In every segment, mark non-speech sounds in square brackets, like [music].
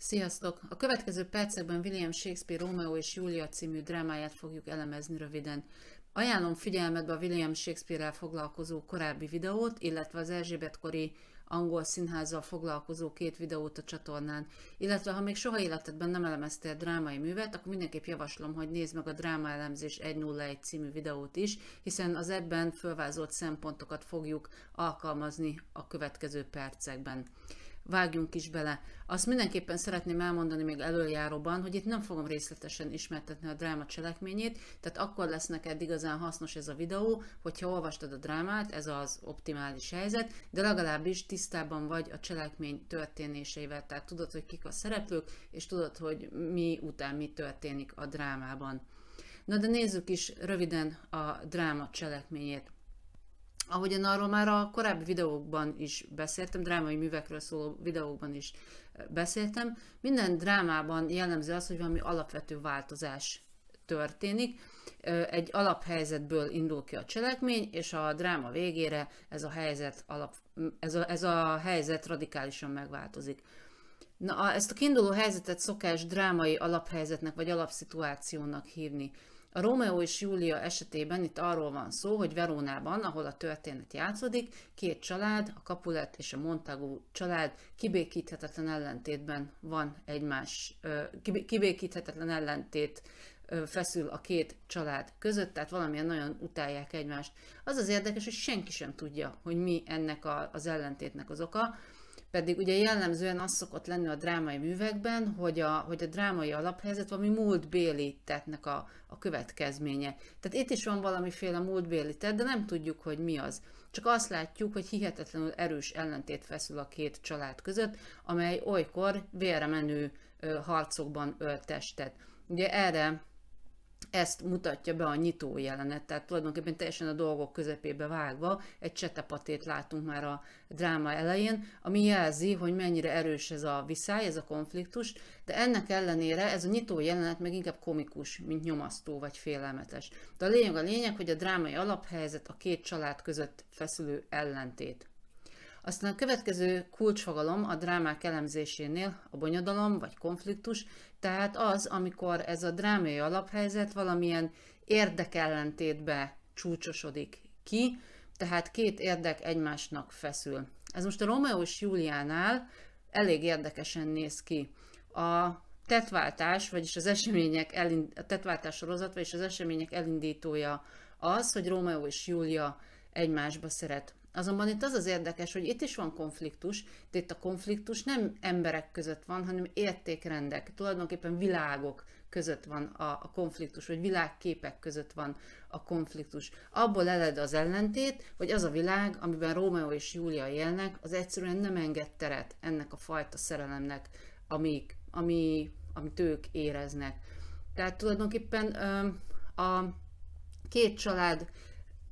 Sziasztok! A következő percekben William Shakespeare Romeo és Júlia című drámáját fogjuk elemezni röviden. Ajánlom figyelmetbe a William Shakespeare-rel foglalkozó korábbi videót, illetve az Erzsébetkori angol színházzal foglalkozó két videót a csatornán, illetve ha még soha életedben nem elemeztél drámai művet, akkor mindenképp javaslom, hogy nézd meg a Dráma elemzés 101 című videót is, hiszen az ebben fölvázolt szempontokat fogjuk alkalmazni a következő percekben vágjunk is bele. Azt mindenképpen szeretném elmondani még előjáróban, hogy itt nem fogom részletesen ismertetni a dráma cselekményét, tehát akkor lesz neked igazán hasznos ez a videó, hogyha olvastad a drámát, ez az optimális helyzet, de legalábbis tisztában vagy a cselekmény történéseivel, tehát tudod, hogy kik a szereplők, és tudod, hogy mi után mi történik a drámában. Na de nézzük is röviden a dráma cselekményét. Ahogyan arról már a korábbi videókban is beszéltem, drámai művekről szóló videókban is eh, beszéltem, minden drámában jellemző az, hogy valami alapvető változás történik. Egy alaphelyzetből indul ki a cselekmény, és a dráma végére ez a helyzet, alap, ez a, ez a helyzet radikálisan megváltozik. Na, ezt a kiinduló helyzetet szokás drámai alaphelyzetnek vagy alapszituációnak hívni. A Rómeó és Júlia esetében itt arról van szó, hogy Verónában, ahol a történet játszódik, két család, a Capulet és a Montagu család kibékíthetetlen ellentétben van egymás, kibékíthetetlen ellentét feszül a két család között, tehát valamilyen nagyon utálják egymást. Az az érdekes, hogy senki sem tudja, hogy mi ennek a, az ellentétnek az oka. Pedig ugye jellemzően az szokott lenni a drámai művekben, hogy a, hogy a drámai alaphelyzet valami múltbéli tettnek a, a következménye. Tehát itt is van valamiféle múltbéli tett, de nem tudjuk, hogy mi az. Csak azt látjuk, hogy hihetetlenül erős ellentét feszül a két család között, amely olykor vérre menő harcokban öltestet. Ugye erre ezt mutatja be a nyitó jelenet, tehát tulajdonképpen teljesen a dolgok közepébe vágva egy csetepatét látunk már a dráma elején, ami jelzi, hogy mennyire erős ez a viszály, ez a konfliktus, de ennek ellenére ez a nyitó jelenet meg inkább komikus, mint nyomasztó vagy félelmetes. De a lényeg a lényeg, hogy a drámai alaphelyzet a két család között feszülő ellentét. Aztán a következő kulcsfogalom a drámák elemzésénél a bonyodalom vagy konfliktus, tehát az, amikor ez a drámai alaphelyzet valamilyen érdekellentétbe csúcsosodik ki, tehát két érdek egymásnak feszül. Ez most a Romeo és Júliánál elég érdekesen néz ki. A tetváltás, vagyis az események elind- a tetváltás sorozat, vagyis az események elindítója az, hogy Rómeó és Júlia egymásba szeret. Azonban itt az az érdekes, hogy itt is van konfliktus, de itt a konfliktus nem emberek között van, hanem értékrendek, tulajdonképpen világok között van a, a konfliktus, vagy világképek között van a konfliktus. Abból eled az ellentét, hogy az a világ, amiben Rómeó és Júlia élnek, az egyszerűen nem enged teret ennek a fajta szerelemnek, amik, ami, amit ők éreznek. Tehát tulajdonképpen a két család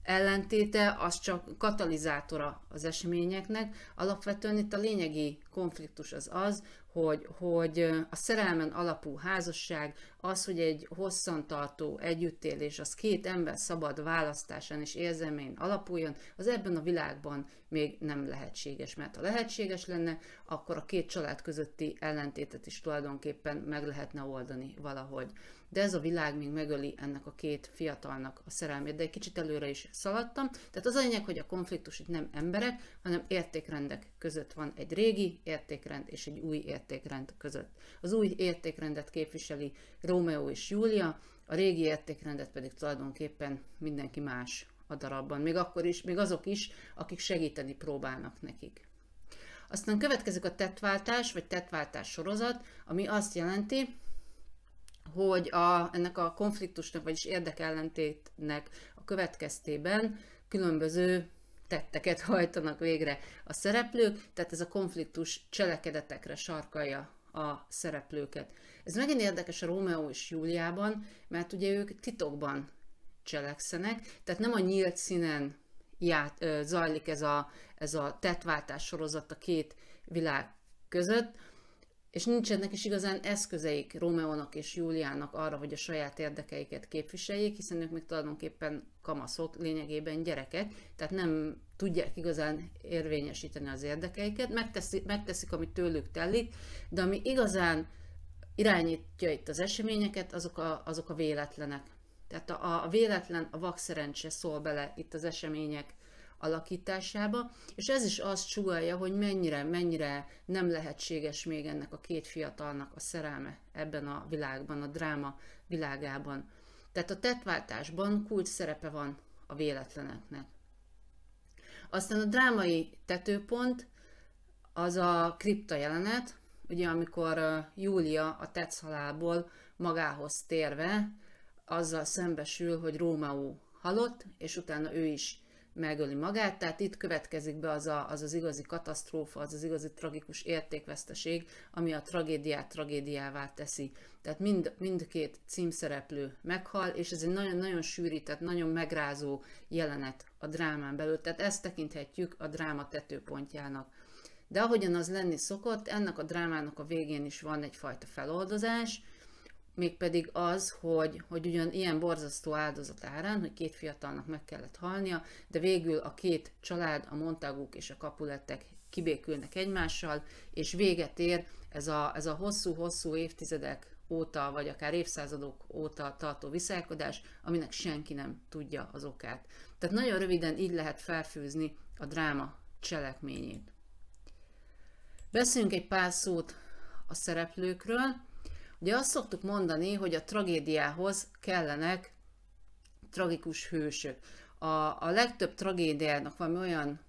ellentéte az csak katalizátora az eseményeknek. Alapvetően itt a lényegi konfliktus az az, hogy, hogy a szerelmen alapú házasság, az, hogy egy hosszantartó együttélés, az két ember szabad választásán és érzelmén alapuljon, az ebben a világban még nem lehetséges, mert ha lehetséges lenne, akkor a két család közötti ellentétet is tulajdonképpen meg lehetne oldani valahogy de ez a világ még megöli ennek a két fiatalnak a szerelmét, de egy kicsit előre is szaladtam. Tehát az a lényeg, hogy a konfliktus itt nem emberek, hanem értékrendek között van egy régi értékrend és egy új értékrend között. Az új értékrendet képviseli Rómeó és Júlia, a régi értékrendet pedig tulajdonképpen mindenki más a darabban, még akkor is, még azok is, akik segíteni próbálnak nekik. Aztán következik a tettváltás, vagy tettváltás sorozat, ami azt jelenti, hogy a, ennek a konfliktusnak, vagyis érdekellentétnek a következtében különböző tetteket [laughs] hajtanak végre a szereplők, tehát ez a konfliktus cselekedetekre sarkalja a szereplőket. Ez megint érdekes a Rómeó és Júliában, mert ugye ők titokban cselekszenek, tehát nem a nyílt színen ját, ö, zajlik ez a, ez a tetváltás sorozat a két világ között, és nincsenek is igazán eszközeik Rómeónak és Júliának arra, hogy a saját érdekeiket képviseljék, hiszen ők még tulajdonképpen kamaszok, lényegében gyerekek, tehát nem tudják igazán érvényesíteni az érdekeiket, megteszik, megteszik amit tőlük telik, de ami igazán irányítja itt az eseményeket, azok a, azok a véletlenek. Tehát a, a véletlen, a vak szerencse szól bele itt az események alakításába, és ez is azt sugalja, hogy mennyire, mennyire nem lehetséges még ennek a két fiatalnak a szerelme ebben a világban, a dráma világában. Tehát a tettváltásban kulcs szerepe van a véletleneknek. Aztán a drámai tetőpont az a kripta jelenet, ugye amikor Júlia a tetszhalából magához térve azzal szembesül, hogy Rómaó halott, és utána ő is megöli magát, tehát itt következik be az, a, az az igazi katasztrófa, az az igazi tragikus értékveszteség, ami a tragédiát tragédiává teszi. Tehát mind, mindkét címszereplő meghal, és ez egy nagyon-nagyon sűrített, nagyon megrázó jelenet a drámán belül, tehát ezt tekinthetjük a dráma tetőpontjának. De ahogyan az lenni szokott, ennek a drámának a végén is van egyfajta feloldozás, mégpedig az, hogy, hogy ugyan ilyen borzasztó áldozat árán, hogy két fiatalnak meg kellett halnia, de végül a két család, a Montaguk és a Kapulettek kibékülnek egymással, és véget ér ez a, ez a hosszú-hosszú évtizedek óta, vagy akár évszázadok óta tartó viselkedés, aminek senki nem tudja az okát. Tehát nagyon röviden így lehet felfűzni a dráma cselekményét. Beszéljünk egy pár szót a szereplőkről. Ugye azt szoktuk mondani, hogy a tragédiához kellenek tragikus hősök. A, a legtöbb tragédiának van olyan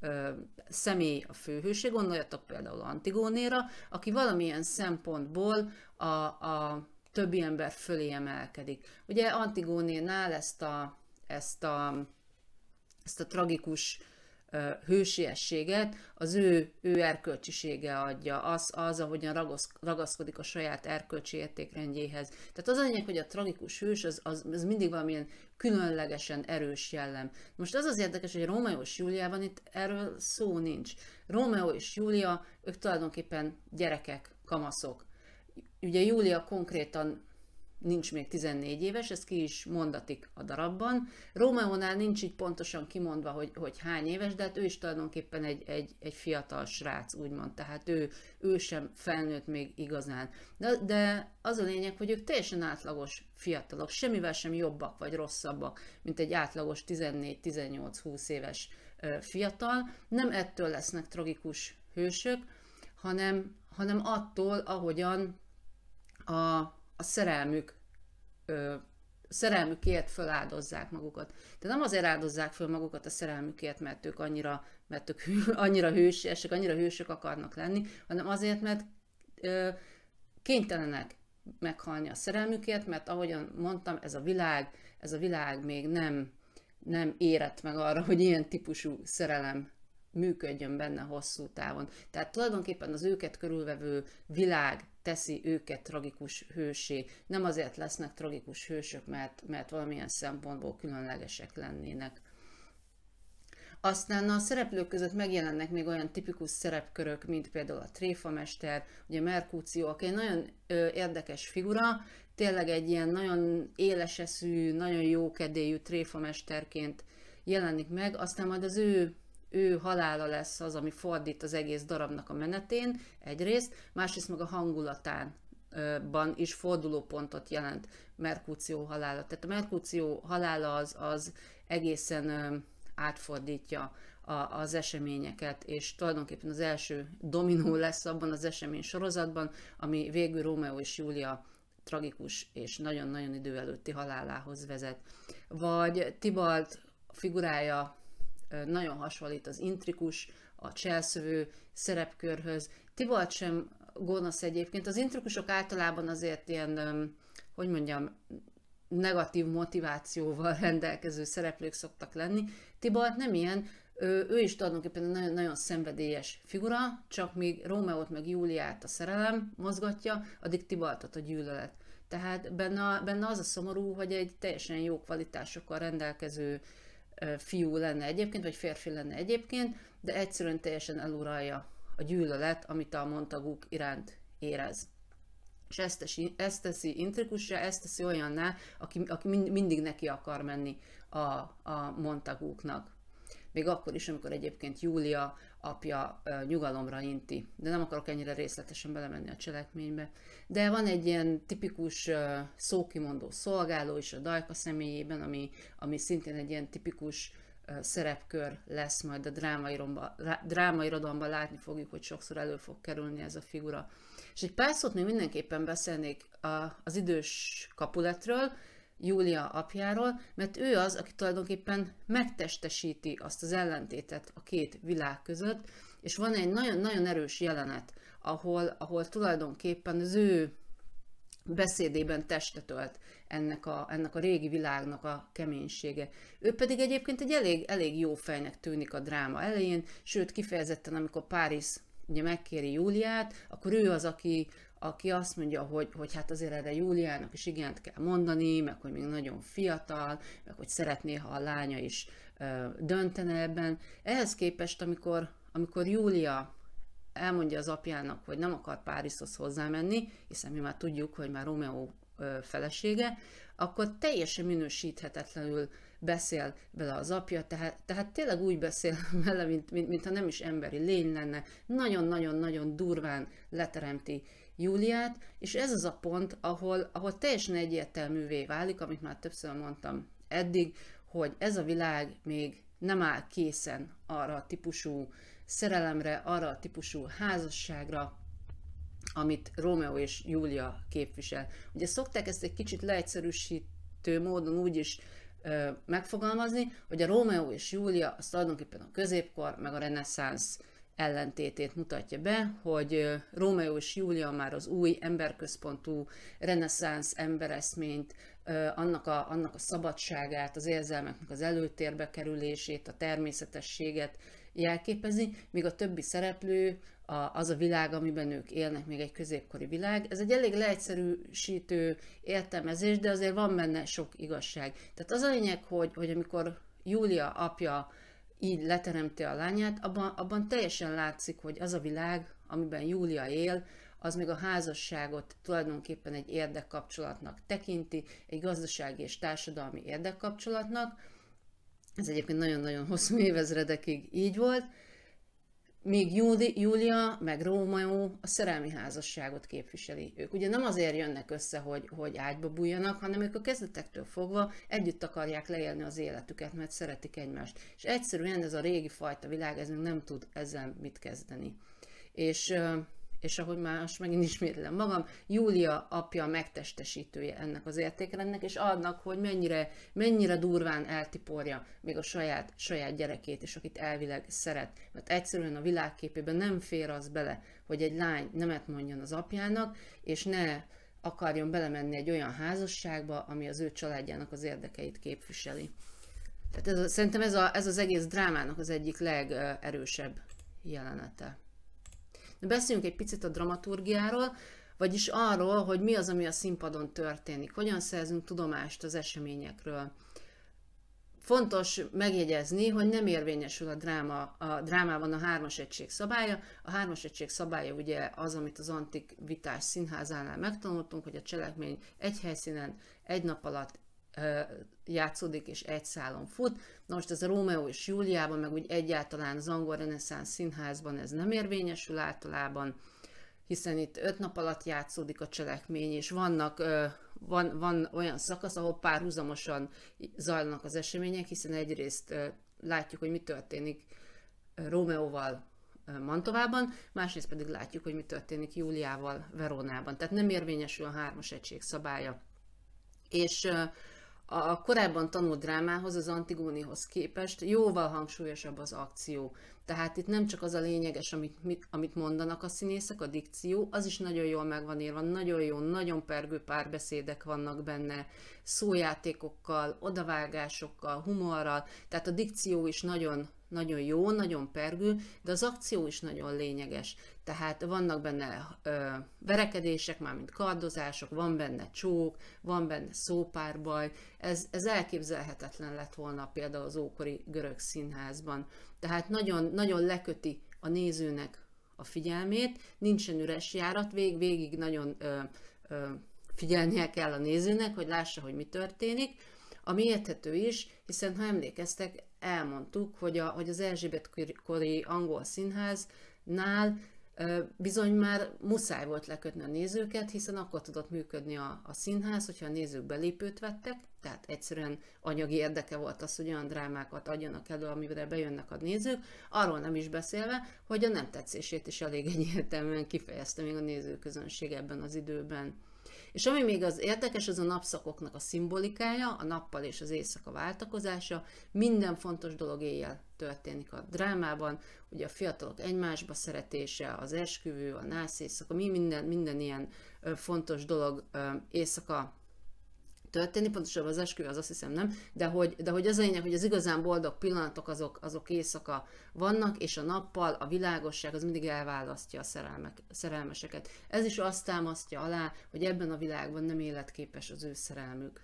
ö, személy a főhőség, gondoljatok például Antigónéra, aki valamilyen szempontból a, a többi ember fölé emelkedik. Ugye Antigónénál ezt a, ezt a, ezt a tragikus hősiességet, az ő, ő erkölcsisége adja, az, az ahogyan ragasz, ragaszkodik a saját erkölcsi értékrendjéhez. Tehát az a lényeg, hogy a tragikus hős az, az, az mindig valamilyen különlegesen erős jellem. Most az az érdekes, hogy Rómeó és Júliában itt erről szó nincs. Rómeó és Júlia, ők tulajdonképpen gyerekek, kamaszok. Ugye Júlia konkrétan nincs még 14 éves, ez ki is mondatik a darabban. Rómeónál nincs így pontosan kimondva, hogy, hogy hány éves, de hát ő is tulajdonképpen egy, egy, egy fiatal srác, úgymond, tehát ő, ő sem felnőtt még igazán. De, de az a lényeg, hogy ők teljesen átlagos fiatalok, semmivel sem jobbak vagy rosszabbak, mint egy átlagos 14-18-20 éves fiatal. Nem ettől lesznek tragikus hősök, hanem, hanem attól, ahogyan a a szerelmük ö, szerelmükért feláldozzák magukat. De nem azért áldozzák föl magukat a szerelmükért, mert ők annyira, mert ők hű, [laughs] annyira hősiesek, annyira hősök akarnak lenni, hanem azért, mert ö, kénytelenek meghalni a szerelmükért, mert ahogyan mondtam, ez a világ, ez a világ még nem, nem érett meg arra, hogy ilyen típusú szerelem működjön benne hosszú távon. Tehát tulajdonképpen az őket körülvevő világ teszi őket tragikus hősé. Nem azért lesznek tragikus hősök, mert, mert valamilyen szempontból különlegesek lennének. Aztán a szereplők között megjelennek még olyan tipikus szerepkörök, mint például a tréfamester, ugye Merkúció, aki egy nagyon ö, érdekes figura, tényleg egy ilyen nagyon éleseszű, nagyon jókedélyű tréfamesterként jelenik meg, aztán majd az ő ő halála lesz az, ami fordít az egész darabnak a menetén, egyrészt, másrészt meg a hangulatán ban is fordulópontot jelent Merkúció halála. Tehát a Merkúció halála az, az egészen átfordítja a, az eseményeket, és tulajdonképpen az első dominó lesz abban az esemény sorozatban, ami végül Rómeó és Júlia tragikus és nagyon-nagyon idő előtti halálához vezet. Vagy Tibalt figurája nagyon hasonlít az intrikus, a cselszövő szerepkörhöz. Tibalt sem gonosz egyébként. Az intrikusok általában azért ilyen, hogy mondjam, negatív motivációval [laughs] rendelkező szereplők szoktak lenni. Tibalt nem ilyen, ő, ő is tulajdonképpen egy nagyon, nagyon szenvedélyes figura, csak míg Rómeót meg Júliát a szerelem mozgatja, addig Tibaltot a gyűlölet. Tehát benne, benne az a szomorú, hogy egy teljesen jó kvalitásokkal rendelkező fiú lenne egyébként, vagy férfi lenne egyébként, de egyszerűen teljesen eluralja a gyűlölet, amit a montaguk iránt érez. És ezt teszi, ezt teszi intrikusra, ezt teszi olyanná, aki, aki mindig neki akar menni a, a montagúknak. Még akkor is, amikor egyébként Júlia apja nyugalomra inti. De nem akarok ennyire részletesen belemenni a cselekménybe. De van egy ilyen tipikus szókimondó szolgáló is a Dajka személyében, ami, ami szintén egy ilyen tipikus szerepkör lesz majd a drámairodalomban, látni fogjuk, hogy sokszor elő fog kerülni ez a figura. És egy pár szót még mindenképpen beszélnék az idős kapuletről, Júlia apjáról, mert ő az, aki tulajdonképpen megtestesíti azt az ellentétet a két világ között, és van egy nagyon-nagyon erős jelenet, ahol, ahol tulajdonképpen az ő beszédében testet ölt ennek a, ennek a régi világnak a keménysége. Ő pedig egyébként egy elég, elég jó fejnek tűnik a dráma elején, sőt kifejezetten amikor Párizs ugye megkéri Júliát, akkor ő az, aki, aki azt mondja, hogy, hogy hát azért erre Júliának is igent kell mondani, meg hogy még nagyon fiatal, meg hogy szeretné, ha a lánya is ö, döntene ebben. Ehhez képest, amikor, amikor Júlia elmondja az apjának, hogy nem akar Párizhoz hozzámenni, hiszen mi már tudjuk, hogy már Romeo felesége, akkor teljesen minősíthetetlenül beszél vele az apja, tehát, tehát tényleg úgy beszél [laughs] vele, mint, mint, mint ha nem is emberi lény lenne. Nagyon-nagyon-nagyon durván leteremti Júliát, és ez az a pont, ahol, ahol teljesen egyértelművé válik, amit már többször mondtam eddig, hogy ez a világ még nem áll készen arra a típusú szerelemre, arra a típusú házasságra, amit Romeo és Júlia képvisel. Ugye szokták ezt egy kicsit leegyszerűsítő módon úgy is megfogalmazni, hogy a Rómeó és Júlia az tulajdonképpen a középkor, meg a reneszánsz ellentétét mutatja be, hogy Rómeó és Júlia már az új emberközpontú reneszánsz embereszményt, annak a, annak a szabadságát, az érzelmeknek az előtérbe kerülését, a természetességet jelképezi, míg a többi szereplő a, az a világ, amiben ők élnek, még egy középkori világ. Ez egy elég leegyszerűsítő értelmezés, de azért van benne sok igazság. Tehát az a lényeg, hogy, hogy amikor Júlia apja így leteremti a lányát, abban, abban teljesen látszik, hogy az a világ, amiben Júlia él, az még a házasságot tulajdonképpen egy érdekkapcsolatnak tekinti, egy gazdasági és társadalmi érdekkapcsolatnak. Ez egyébként nagyon-nagyon hosszú évezredekig így volt, míg Júdi, Júlia meg Rómaó a szerelmi házasságot képviseli. Ők ugye nem azért jönnek össze, hogy, hogy ágyba bújjanak, hanem ők a kezdetektől fogva együtt akarják leélni az életüket, mert szeretik egymást. És egyszerűen ez a régi fajta világ, ez még nem tud ezzel mit kezdeni. És és ahogy most megint ismétlem magam, Júlia apja megtestesítője ennek az értékrendnek, és annak, hogy mennyire, mennyire durván eltiporja még a saját, saját gyerekét és akit elvileg szeret. Mert egyszerűen a világképében nem fér az bele, hogy egy lány nemet mondjon az apjának, és ne akarjon belemenni egy olyan házasságba, ami az ő családjának az érdekeit képviseli. Tehát ez, szerintem ez, a, ez az egész drámának az egyik legerősebb jelenete. De beszéljünk egy picit a dramaturgiáról, vagyis arról, hogy mi az, ami a színpadon történik, hogyan szerzünk tudomást az eseményekről. Fontos megjegyezni, hogy nem érvényesül a, dráma, a drámában a hármas egység szabálya. A hármas egység szabálya ugye az, amit az antik vitás színházánál megtanultunk, hogy a cselekmény egy helyszínen, egy nap alatt játszódik és egy szálon fut. Na most ez a Rómeó és Júliában, meg úgy egyáltalán az angol reneszánsz színházban ez nem érvényesül általában, hiszen itt öt nap alatt játszódik a cselekmény, és vannak, van, van olyan szakasz, ahol párhuzamosan zajlanak az események, hiszen egyrészt látjuk, hogy mi történik Rómeóval Mantovában, másrészt pedig látjuk, hogy mi történik Júliával Verónában. Tehát nem érvényesül a hármas egység szabálya. És a korábban tanult drámához, az Antigónihoz képest jóval hangsúlyosabb az akció. Tehát itt nem csak az a lényeges, amit, mit, amit mondanak a színészek, a dikció, az is nagyon jól megvan írva, nagyon jó, nagyon pergő párbeszédek vannak benne, szójátékokkal, odavágásokkal, humorral, tehát a dikció is nagyon nagyon jó, nagyon pergő, de az akció is nagyon lényeges. Tehát vannak benne ö, verekedések, mármint kardozások, van benne csók, van benne szópárbaj. Ez, ez elképzelhetetlen lett volna például az ókori görög színházban. Tehát nagyon, nagyon leköti a nézőnek a figyelmét, nincsen üres járat, vég, végig nagyon ö, ö, figyelnie kell a nézőnek, hogy lássa, hogy mi történik, ami érthető is, hiszen ha emlékeztek, elmondtuk, hogy, a, hogy az Erzsébet kori angol színháznál bizony már muszáj volt lekötni a nézőket, hiszen akkor tudott működni a, a színház, hogyha a nézők belépőt vettek, tehát egyszerűen anyagi érdeke volt az, hogy olyan drámákat adjanak elő, amire bejönnek a nézők, arról nem is beszélve, hogy a nem tetszését is elég egyértelműen kifejezte még a nézőközönség ebben az időben. És ami még az érdekes, az a napszakoknak a szimbolikája, a nappal és az éjszaka váltakozása. Minden fontos dolog éjjel történik a drámában, ugye a fiatalok egymásba szeretése, az esküvő, a nász éjszaka, mi minden, minden ilyen fontos dolog éjszaka történni, pontosan az esküvő az azt hiszem nem, de hogy, de hogy az a lényeg, hogy az igazán boldog pillanatok azok, azok éjszaka vannak, és a nappal a világosság az mindig elválasztja a szerelmek, szerelmeseket. Ez is azt támasztja alá, hogy ebben a világban nem életképes az ő szerelmük.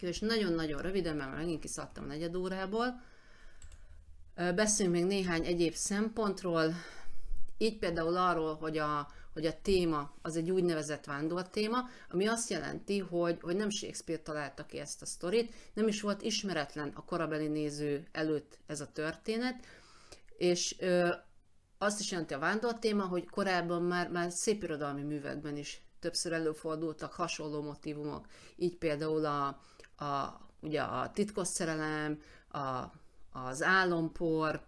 És nagyon-nagyon röviden, mert megint kiszadtam negyed órából, beszéljünk még néhány egyéb szempontról, így például arról, hogy a, hogy a téma az egy úgynevezett téma, ami azt jelenti, hogy, hogy nem Shakespeare találta ki ezt a sztorit, nem is volt ismeretlen a korabeli néző előtt ez a történet, és ö, azt is jelenti a téma, hogy korábban már, már szépirodalmi művekben is többször előfordultak hasonló motivumok, így például a, a, ugye a titkos szerelem, a, az álompor,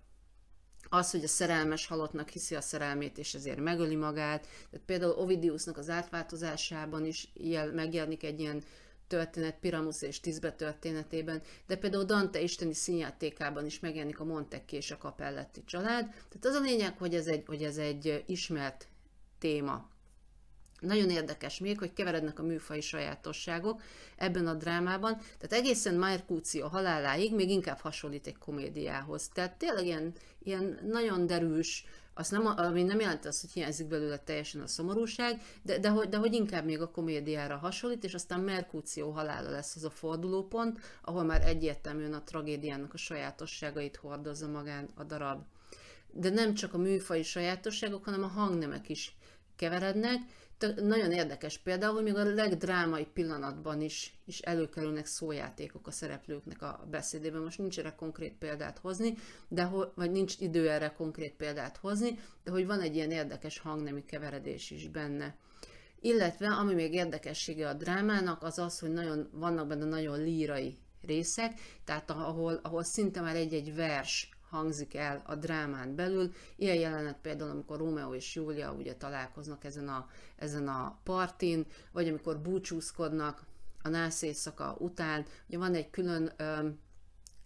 az, hogy a szerelmes halottnak hiszi a szerelmét, és ezért megöli magát. Tehát például Ovidiusnak az átváltozásában is jel, megjelenik egy ilyen történet Piramus és Tizbe történetében, de például Dante isteni színjátékában is megjelenik a Montecchi és a Capelletti család. Tehát az a lényeg, hogy ez egy, hogy ez egy ismert téma. Nagyon érdekes még, hogy keverednek a műfai sajátosságok ebben a drámában, tehát egészen Marcúcio haláláig még inkább hasonlít egy komédiához. Tehát tényleg ilyen, ilyen nagyon derűs, az nem, ami nem jelenti azt, hogy hiányzik belőle teljesen a szomorúság, de, de, hogy, de hogy inkább még a komédiára hasonlít, és aztán Merkúció halála lesz az a fordulópont, ahol már egyértelműen a tragédiának a sajátosságait hordozza magán a darab. De nem csak a műfai sajátosságok, hanem a hangnemek is keverednek. nagyon érdekes például, hogy még a legdrámai pillanatban is, is előkerülnek szójátékok a szereplőknek a beszédében. Most nincs erre konkrét példát hozni, de ho, vagy nincs idő erre konkrét példát hozni, de hogy van egy ilyen érdekes hangnemi keveredés is benne. Illetve, ami még érdekessége a drámának, az az, hogy nagyon, vannak benne nagyon lírai részek, tehát ahol, ahol szinte már egy-egy vers hangzik el a drámán belül. Ilyen jelenet például, amikor Rómeó és Júlia ugye találkoznak ezen a, ezen a partin, vagy amikor búcsúzkodnak a nász éjszaka után. Ugye van egy külön öm,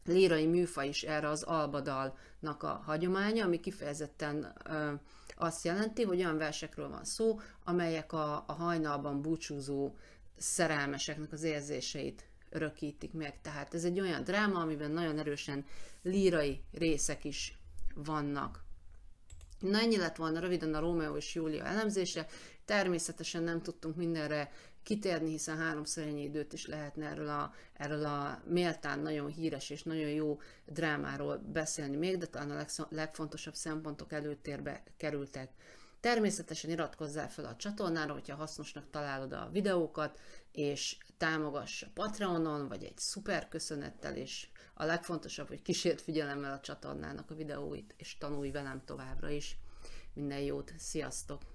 lírai műfaj is erre az albadalnak a hagyománya, ami kifejezetten öm, azt jelenti, hogy olyan versekről van szó, amelyek a, a hajnalban búcsúzó szerelmeseknek az érzéseit örökítik meg. Tehát ez egy olyan dráma, amiben nagyon erősen lírai részek is vannak. Na ennyi lett volna röviden a Rómeó és Júlia elemzése. Természetesen nem tudtunk mindenre kitérni, hiszen háromszor ennyi időt is lehetne erről a, erről a méltán nagyon híres és nagyon jó drámáról beszélni még, de talán a legfontosabb szempontok előtérbe kerültek. Természetesen iratkozzál fel a csatornára, hogyha hasznosnak találod a videókat, és támogass a Patreonon, vagy egy szuper köszönettel, és a legfontosabb, hogy kísért figyelemmel a csatornának a videóit, és tanulj velem továbbra is. Minden jót, sziasztok!